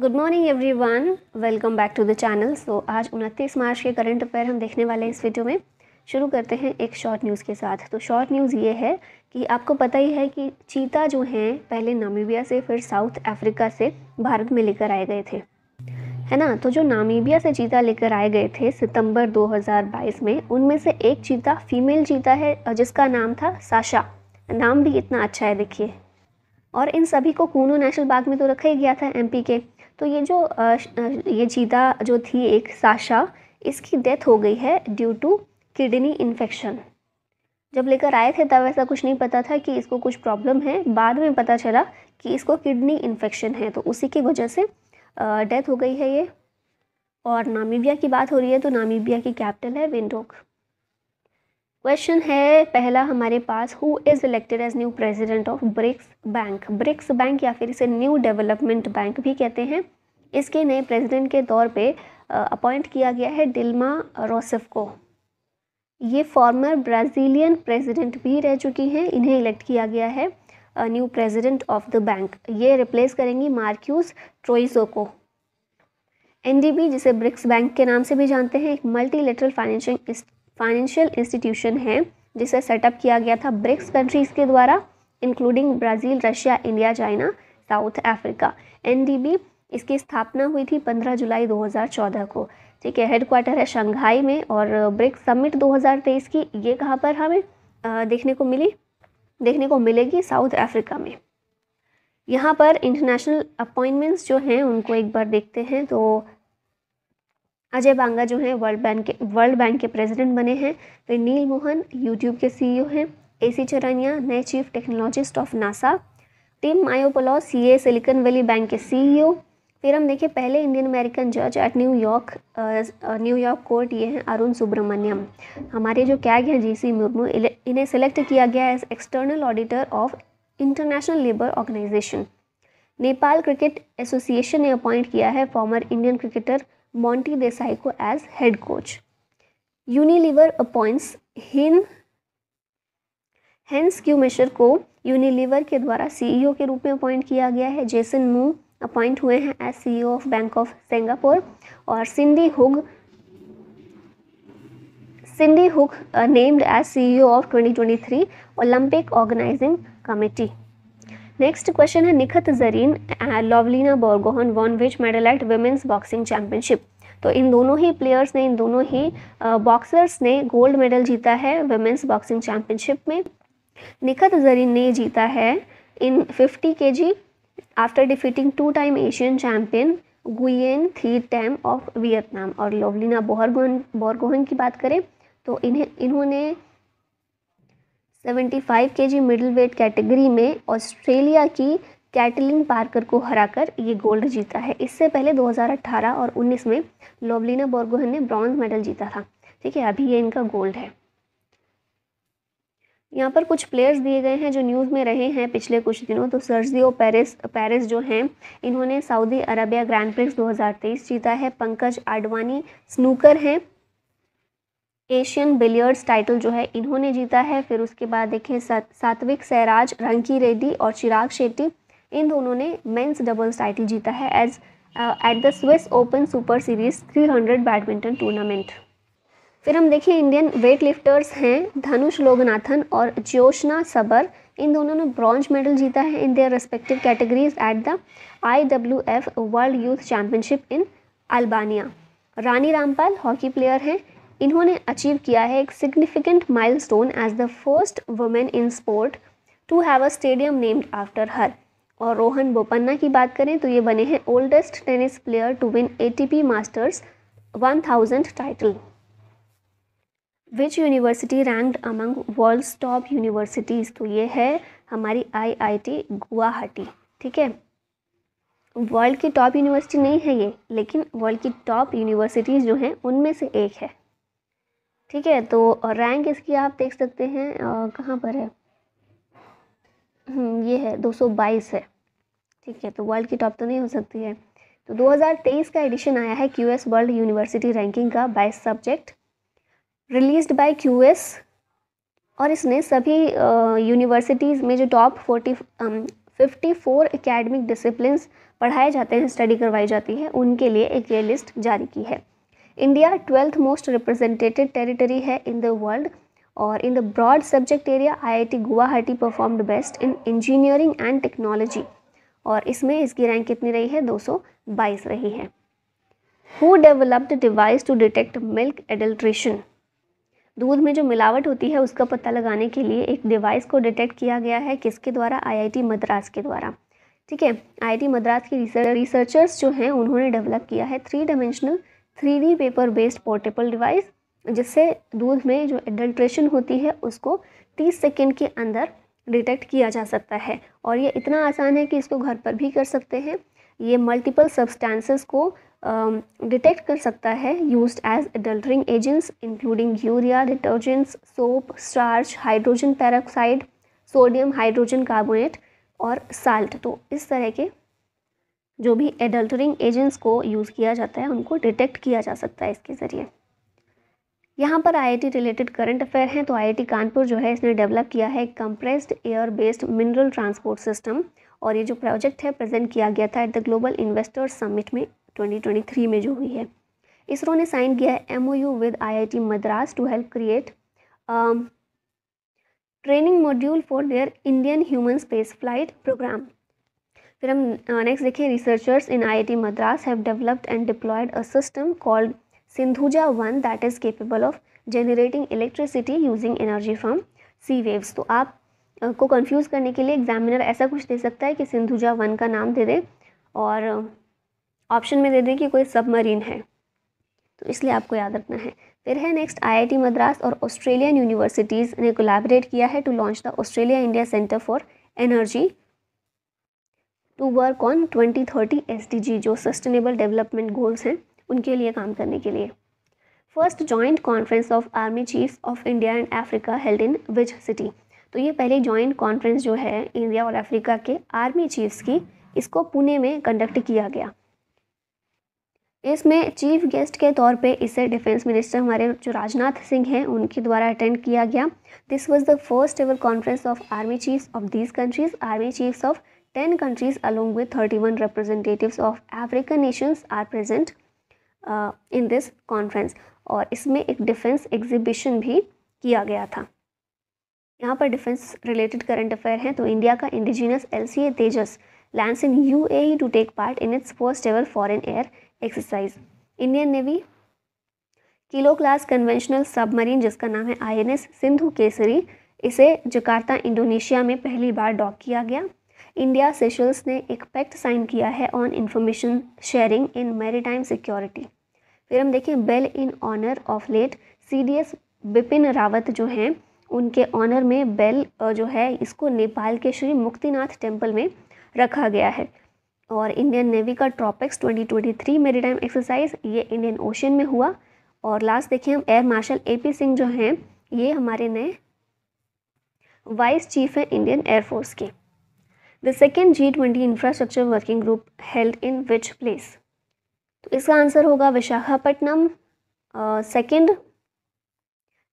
good morning everyone welcome back to the channel so आज उनतीस मार्च के current affair हम देखने वाले हैं इस वीडियो में शुरू करते हैं एक शॉर्ट न्यूज़ के साथ तो शॉर्ट न्यूज़ ये है कि आपको पता ही है कि चीता जो हैं पहले नामीबिया से फिर साउथ अफ्रीका से भारत में लेकर आए गए थे है ना तो जो नामीबिया से चीता लेकर आए गए थे सितंबर 2022 में उनमें से एक चीता फीमेल चीता है जिसका नाम था साशा नाम भी इतना अच्छा है देखिए और इन सभी को कूनो नेशनल पार्क में तो रखा ही गया था एमपी के तो ये जो ये चीता जो थी एक साशा इसकी डेथ हो गई है ड्यू टू किडनी इन्फेक्शन जब लेकर आए थे तब ऐसा कुछ नहीं पता था कि इसको कुछ प्रॉब्लम है बाद में पता चला कि इसको किडनी इन्फेक्शन है तो उसी की वजह से डेथ हो गई है ये और नामीबिया की बात हो रही है तो नामीबिया की कैपिटल है विंडोक क्वेश्चन है पहला हमारे पास who is elected as new president of BRICS bank BRICS bank या फिर इसे न्यू डेवलपमेंट बैंक भी कहते हैं इसके नए प्रेसिडेंट के तौर पे अपॉइंट किया गया है डिल्मा रोसेफ को ये फॉर्मर ब्राज़ीलियन प्रेसिडेंट भी रह चुकी हैं इन्हें इलेक्ट किया गया है new president of the bank ये रिप्लेस करेंगी मार्क्यूस ट्रोइसो को एनडीबी जिसे ब्रिक्स बैंक के नाम से भी जानते हैं एक मल्टीलेटरल फाइनेंशियल फाइनेंशियल इंस्टीट्यूशन है जिसे सेटअप किया गया था ब्रिक्स कंट्रीज़ के द्वारा including Brazil Russia India China South Africa NDB इसकी स्थापना हुई थी 15 जुलाई 2014 को ठीक है हेडक्वार्टर है शंघाई में और ब्रिक्स समिट 2023 की ये कहाँ पर हमें देखने को मिली देखने को मिलेगी साउथ अफ्रीका में यहाँ पर इंटरनेशनल अपॉइंटमेंट्स जो हैं उनको एक बार देखते हैं तो अजय बांगा जो हैं वर्ल्ड बैंक के वर्ल्ड बैंक के प्रेसिडेंट बने हैं फिर नील मोहन यूट्यूब के सीईओ e हैं ए सी चरनिया नए chief technologist of NASA Tim Mayopoulos ये सिलिकॉन वैली बैंक के सीईओ फिर हम देखें पहले इंडियन अमेरिकन जज एट न्यूयॉर्क न्यूयॉर्क कोर्ट ये हैं अरुण सुब्रमण्यम हमारे जो कैग हैं जी सी मुर्मू इन्हें सेलेक्ट किया गया as external auditor of international labour organisation Nepal cricket association ने अपॉइंट किया है former Indian cricketer Monty Desai को as head coach Unilever appoints Hein Schumacher को यूनिलीवर के द्वारा सीईओ e के रूप में अपॉइंट किया गया है जेसन मू अपॉइंट हुए हैं as C of bank of Singapore और Cindy Hook Cindy Hook named as E of 2023 Olympic organising committee next question है Nikhat Zareen Lovlina Borgohain won which medal at women's boxing championship तो इन दोनों ही प्लेयर्स ने इन दोनों ही बॉक्सर्स uh, ने गोल्ड मेडल जीता है वुमेंस बॉक्सिंग चैंपियनशिप में निखत जरीन ने जीता है in 50 K G after defeating two time Asian champion Nguyen Thi Tam of Vietnam और लोवलिना बोहरगोहन बोरगोहन की बात करें तो इन्हें इन्होंने seventy five K G middleweight category में ऑस्ट्रेलिया की कैटलिन पार्कर को हराकर ये गोल्ड जीता है इससे पहले 2018 और 19 में लोवलिना बोरगोहन ने ब्रॉन्ज मेडल जीता था ठीक है अभी ये इनका गोल्ड है यहाँ पर कुछ प्लेयर्स दिए गए हैं जो न्यूज़ में रहे हैं पिछले कुछ दिनों तो सर्जियो पेरिस पेरिस जो हैं इन्होंने सऊदी अरबिया ग्रैंड प्रिक्स 2023 जीता है पंकज आडवाणी स्नूकर हैं एशियन बिलियर्ड्स टाइटल जो है इन्होंने जीता है फिर उसके बाद देखें सात्विक सैराज रंकी रेड्डी और चिराग शेट्टी इन दोनों ने मेन्स डबल्स टाइटल जीता है as at the Swiss Open Super Series three badminton tournament फिर हम देखिए इंडियन वेट लिफ्टर्स हैं धनुष लोगनाथन और ज्योश्ना सबर इन दोनों ने ब्रॉन्ज मेडल जीता है in their respective categories at the I W F world youth championship in Albania Rani Rampal hockey player हैं इन्होंने अचीव किया है एक significant milestone as the first women in sport to have a stadium named after her और रोहन बोपन्ना की बात करें तो ये बने हैं oldest tennis player to win ATP Masters 1000 title which university ranked among world top universities तो ये है हमारी आईआईटी गुवाहाटी ठीक है वर्ल्ड की टॉप यूनिवर्सिटी नहीं है ये लेकिन वर्ल्ड की टॉप यूनिवर्सिटीज़ जो हैं उनमें से एक है ठीक है तो रैंक इसकी आप देख सकते हैं कहाँ पर है हम्म, ये है बाईस है ठीक है तो वर्ल्ड की टॉप तो नहीं हो सकती है तो 2023 का एडिशन आया है क्यूएस वर्ल्ड यूनिवर्सिटी रैंकिंग का बाईस सब्जेक्ट रिलीज्ड बाय क्यूएस और इसने सभी यूनिवर्सिटीज़ में जो top forty fifty four academic discipline पढ़ाए जाते हैं स्टडी करवाई जाती है उनके लिए एक ये लिस्ट जारी की है India twelfth most representative territory है इन द वर्ल्ड और in the broad subject area IIT Guwahati performed best in engineering and technology और इसमें इसकी रैंक कितनी रही है 222 रही है who developed device to detect milk adulteration दूध में जो मिलावट होती है उसका पता लगाने के लिए एक डिवाइस को डिटेक्ट किया गया है किसके द्वारा आईआईटी मद्रास के द्वारा ठीक है आईआईटी मद्रास की रिसर्च रिसर्चर्स जो हैं उन्होंने डेवलप किया है three dimensional three paper based portable device जिससे दूध में जो एडल्ट्रेशन होती है उसको तीस सेकेंड के अंदर डिटेक्ट किया जा सकता है और ये इतना आसान है कि इसको घर पर भी कर सकते हैं ये मल्टीपल सब्सटेंसेस को डिटेक्ट uh, कर सकता है use as adulterating agents including urea detergents soap starch hydrogen peroxide sodium hydrogen carbonate और साल्ट तो इस तरह के जो भी एडल्टरिंग एजेंट्स को यूज़ किया जाता है उनको डिटेक्ट किया जा सकता है इसके ज़रिए यहाँ पर आईआईटी रिलेटेड करंट अफेयर हैं तो आईआईटी कानपुर जो है इसने डेवलप किया है compressed air based mineral transport system और ये जो प्रोजेक्ट है प्रेजेंट किया गया था at the global investors summit में 2023 में जो हुई है इसरो ने साइन किया है M O U with I I T Madras to help create training module for their Indian human space flight programme फिर हम नेक्स्ट uh, देखें researchers in I I T Madras have developed and deployed a system called Sindhuja one that is capable of generating electricity using energy from sea waves तो आप को confuse करने के लिए examiner ऐसा कुछ दे सकता है कि सिंधुजा वन का नाम दे दे और ऑप्शन में दे दे कि कोई सबमरीन है तो इसलिए आपको याद रखना है फिर है नेक्स्ट आईआईटी मद्रास और ऑस्ट्रेलियन यूनिवर्सिटीज़ ने कोलैबोरेट किया है to launch the Australia India centre for energy to work on twenty thirty जो सस्टेनेबल डेवलपमेंट गोल्स हैं उनके लिए काम करने के लिए first joint conference of army chiefs of India and Africa held in which city तो ये पहले जॉइंट कॉन्फ्रेंस जो है इंडिया और अफ्रीका के आर्मी चीफ्स की इसको पुणे में कंडक्ट किया गया इसमें चीफ गेस्ट के तौर पे इसे डिफेंस मिनिस्टर हमारे जो राजनाथ सिंह हैं उनके द्वारा अटेंड किया गया this was the first ever conference of army chiefs of these countries army chiefs of ten countries along with thirty one representative of African nations are present in this conference और इसमें एक defence exhibition भी किया गया था यहाँ पर defence related current affair हैं तो इंडिया का indigenous L Tejas in U A to take part in its first ever foreign air exercise Indian navy kilo class conventional submarine जिसका नाम है आईएनएस सिंधु केसरी इसे जकार्ता इंडोनेशिया में पहली बार डॉक किया गया इंडिया सेशल्स ने एक पैक्ट साइन किया है on information sharing in maritime security फिर हम देखें bell in honour of late C D S Bipin Rawat जो हैं उनके ऑनर में बेल जो है इसको नेपाल के श्री मुक्तिनाथ टेम्पल में रखा गया है और इंडियन नेवी का ट्रॉपिक्स 2023 मेरीटाइम एक्सरसाइज ये इंडियन ओशन में हुआ और लास्ट देखिए हम air marshal A P Singh जो हैं ये हमारे नए वाइस चीफ हैं इंडियन एयरफोर्स के the second G twenty infrastructure working group held in which place तो इसका आंसर होगा Visakhapatnam second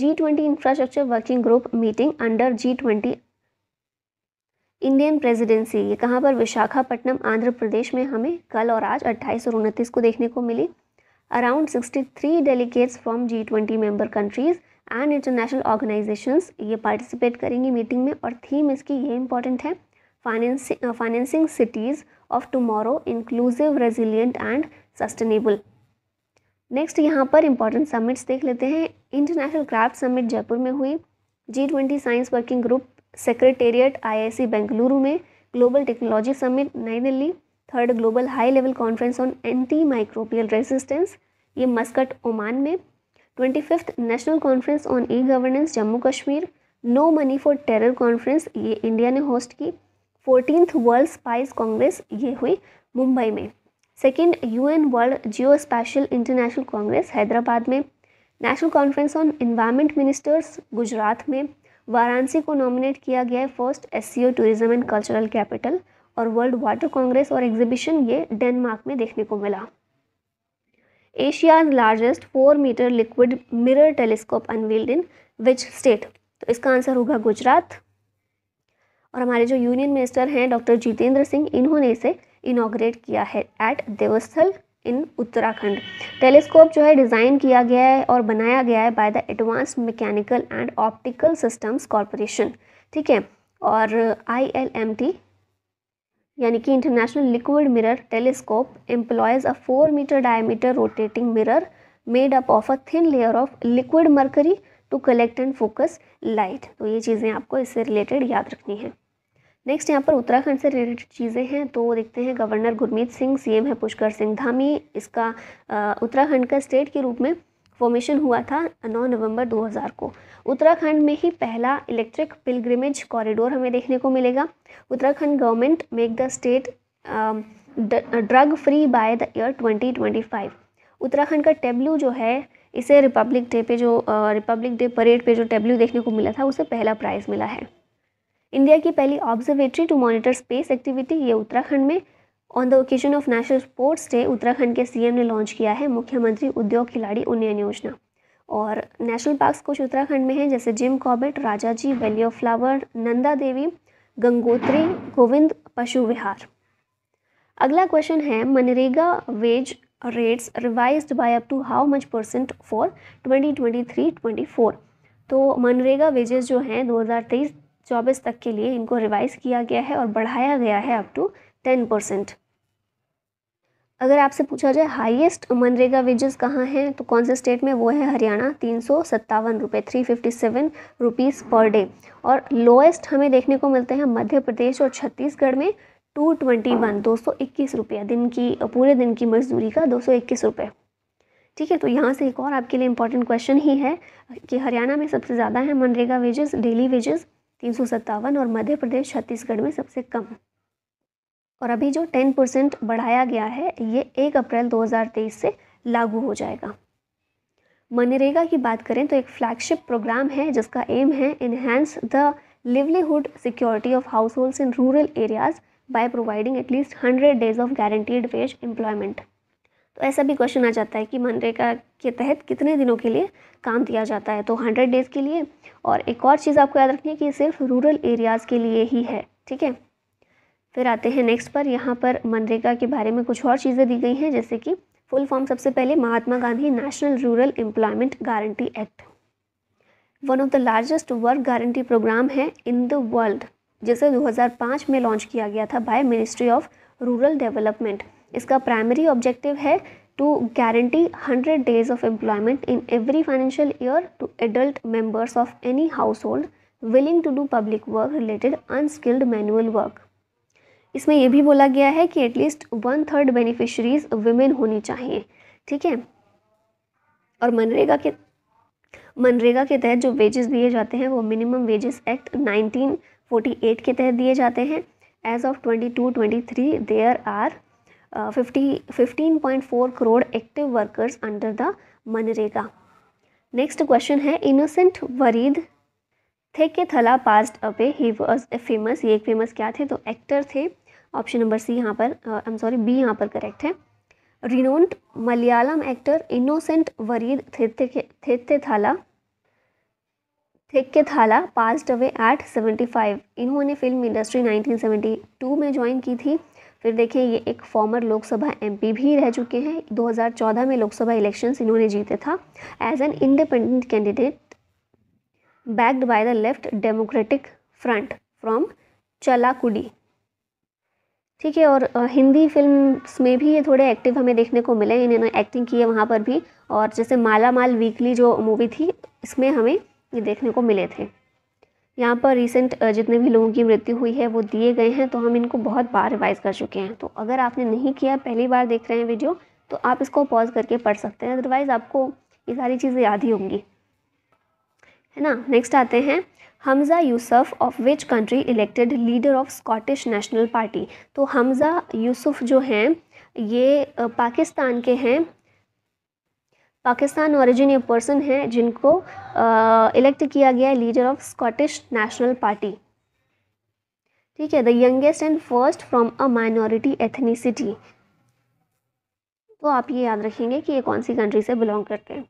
G twenty infrastructure working group meeting under G twenty Indian presidency ये कहाँ पर विशाखापट्टनम आंध्र प्रदेश में हमें कल और आज अट्ठाईस और उनतीस को देखने को मिली around sixty three delegates from G twenty member countries and international organisations ये पार्टिसिपेट करेंगी मीटिंग में और थीम इसकी ये इंपॉर्टेंट है financing financing cities of tomorrow inclusive resilient and sustainable next यहाँ पर इंपॉर्टेंट समिट्स देख लेते हैं इंटरनेशनल क्राफ्ट समिट जयपुर में हुई G twenty science working group secretariat IIC Bengaluru में global technology summit New Delhi third global high level conference on antimicrobial resistance ये Muscat Oman में twenty fifth national conference on E governance Jammu Kashmir no money for terror conference ये India ने host की fourteenth world spice congress ये हुई मुंबई में second UN world geospatial international congress Hyderabad में national conference on environment ministers Gujarat में वाराणसी को नॉमिनेट किया गया है first S C O tourism and cultural capital और वर्ल्ड वाटर कांग्रेस और एग्जीबिशन ये डेनमार्क में देखने को मिला Asia's largest four metre liquid mirror telescope unveiled in which state तो इसका आंसर होगा गुजरात और हमारे जो यूनियन मिनिस्टर हैं डॉक्टर जितेंद्र सिंह इन्होंने इसे इनाग्रेट किया है at Devasthal in Uttarakhand telescope जो है डिज़ाइन किया गया है और बनाया गया है by the advanced mechanical and optical systems corporation ठीक है और आई एल एम टी यानी कि international liquid mirror telescope employs a four metre diameter rotating mirror made up of a thin layer of liquid mercury to collect and focus light तो ये चीज़ें आपको इससे रिलेटेड याद रखनी है नेक्स्ट यहाँ पर उत्तराखंड से रिलेटेड चीज़ें हैं तो देखते हैं गवर्नर गुरमीत सिंह सीएम है पुष्कर सिंह धामी इसका उत्तराखंड का स्टेट के रूप में फॉर्मेशन हुआ था 9 नवंबर 2000 को उत्तराखंड में ही पहला इलेक्ट्रिक पिलग्रिमेज कॉरिडोर हमें देखने को मिलेगा Uttarakhand government make the state drug free by the year 2025 Uttarakhand का टेब्ल्यू जो है इसे रिपब्लिक डे पे जो रिपब्लिक डे परेड पे जो टेब्लू देखने को मिला था उसे पहला प्राइज़ मिला है इंडिया की पहली observatory to monitor space activity ये उत्तराखंड में on the occasion of national sports day Uttarakhand के सीएम ने लॉन्च किया है मुख्यमंत्री उद्योग खिलाड़ी उन्नयन योजना और नेशनल पार्क्स कुछ उत्तराखंड में हैं जैसे Jim Corbett Rajaji valley of flower Nanda Devi Gangotri Govind Pashu Vihar अगला क्वेश्चन है MNREGA wage rates revise by up to how much percent for twenty twenty तो मनरेगा वेजेस जो हैं दो चौबीस तक के लिए इनको रिवाइज किया गया है और बढ़ाया गया है अप टू टेन परसेंट अगर आपसे पूछा जाए हाईएस्ट मनरेगा वेजेस कहाँ हैं तो कौन से स्टेट में वो है हरियाणा तीन सौ सत्तावन रुपये three fifty seven rupees per day और लोएस्ट हमें देखने को मिलते हैं मध्य प्रदेश और छत्तीसगढ़ में टू ट्वेंटी वन दो सौ इक्कीस रुपया दिन की पूरे दिन की मजदूरी का दो सौ इक्कीस रुपये ठीक है तो यहाँ से एक और आपके लिए इम्पॉर्टेंट क्वेश्चन ही है कि हरियाणा में सबसे ज़्यादा है मनरेगा वेजेस डेली वेजेस तीन और मध्य प्रदेश छत्तीसगढ़ में सबसे कम और अभी जो 10 परसेंट बढ़ाया गया है ये 1 अप्रैल 2023 से लागू हो जाएगा मनरेगा की बात करें तो एक फ्लैगशिप प्रोग्राम है जिसका एम है enhance the livelihood security of households in rural areas by providing at least hundred 100 of guaranteed guaranteed employment तो ऐसा भी क्वेश्चन आ जाता है कि मनरेगा के तहत कितने दिनों के लिए काम दिया जाता है तो हंड्रेड डेज़ के लिए और एक और चीज़ आपको याद रखनी है कि सिर्फ रूरल एरियाज़ के लिए ही है ठीक है फिर आते हैं नेक्स्ट पर यहाँ पर मनरेगा के बारे में कुछ और चीज़ें दी गई हैं जैसे कि फुल फॉर्म सबसे पहले Mahatma Gandhi national rural employment guarantee act one of the largest work guarantee programme है इन द वर्ल्ड जिसे 2005 में लॉन्च किया गया था by ministry of rural development इसका प्राइमरी ऑब्जेक्टिव है to guarantee hundred days of employment in every financial year to adult members of any household willing to do public work related unskilled manual work इसमें यह भी बोला गया है कि at least one third beneficiaries women होनी चाहिए ठीक है और मनरेगा के मनरेगा के तहत जो वेजेस दिए जाते हैं वो मिनिमम वेजेस एक्ट 1948 के तहत दिए जाते हैं as of 22 23 there are uh, 50, 15.4 crore active workers under the MNREGA next question है Innocent Vareed Thekkethala passed away he was a famous ये एक फेमस क्या थे तो एक्टर थे ऑप्शन नंबर सी यहाँ पर आई एम सॉरी बी यहाँ पर करेक्ट है renowned Malayalam actor Innocent Vareed Thekkethala Thekkethala passed away at seventy five इन्होंने film industry nineteen seventy two में ज्वाइन की थी फिर देखिए ये एक फॉर्मर लोकसभा एमपी भी रह चुके हैं 2014 में लोकसभा इलेक्शंस इन्होंने जीते था as an independent candidate backed by the left democratic front from Chalakudy ठीक है और हिंदी फिल्म में भी ये थोड़े एक्टिव हमें देखने को मिले इन्होंने एक्टिंग की है वहाँ पर भी और जैसे माला माल वीकली जो मूवी थी इसमें हमें ये देखने को मिले थे यहाँ पर रिसेंट जितने भी लोगों की मृत्यु हुई है वो दिए गए हैं तो हम इनको बहुत बार रिवाइज़ कर चुके हैं तो अगर आपने नहीं किया पहली बार देख रहे हैं वीडियो तो आप इसको पॉज करके पढ़ सकते हैं अदरवाइज़ आपको ये सारी चीज़ें याद ही होंगी है ना नेक्स्ट आते हैं Humza Yousaf of which country elected leader of Scottish national party तो हमज़ा यूसुफ जो हैं ये पाकिस्तान के हैं पाकिस्तान ओरिजिन ये पर्सन है जिनको इलेक्ट किया गया है leader of Scottish national party ठीक है the youngest and first from a minority ethnicity तो आप ये याद रखेंगे कि ये कौन सी कंट्री से बिलोंग करते हैं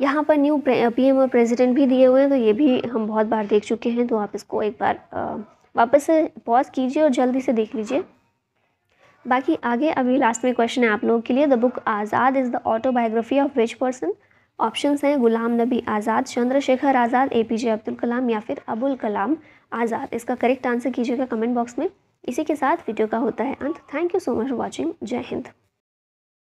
यहाँ पर न्यू पीएम और प्रेसिडेंट भी दिए हुए हैं तो ये भी हम बहुत बार देख चुके हैं तो आप इसको एक बार वापस से पॉज कीजिए और जल्दी से देख लीजिए बाकी आगे अभी लास्ट में क्वेश्चन है आप लोगों के लिए the book Azad is the autobiography of which person options हैं Ghulam Nabi Azad Chandrashekhar Azad A P J Abdul Kalam या फिर अबुल कलाम आज़ाद इसका करेक्ट आंसर कीजिएगा कमेंट बॉक्स में इसी के साथ वीडियो का होता है अंत thank you so much watching जय हिंद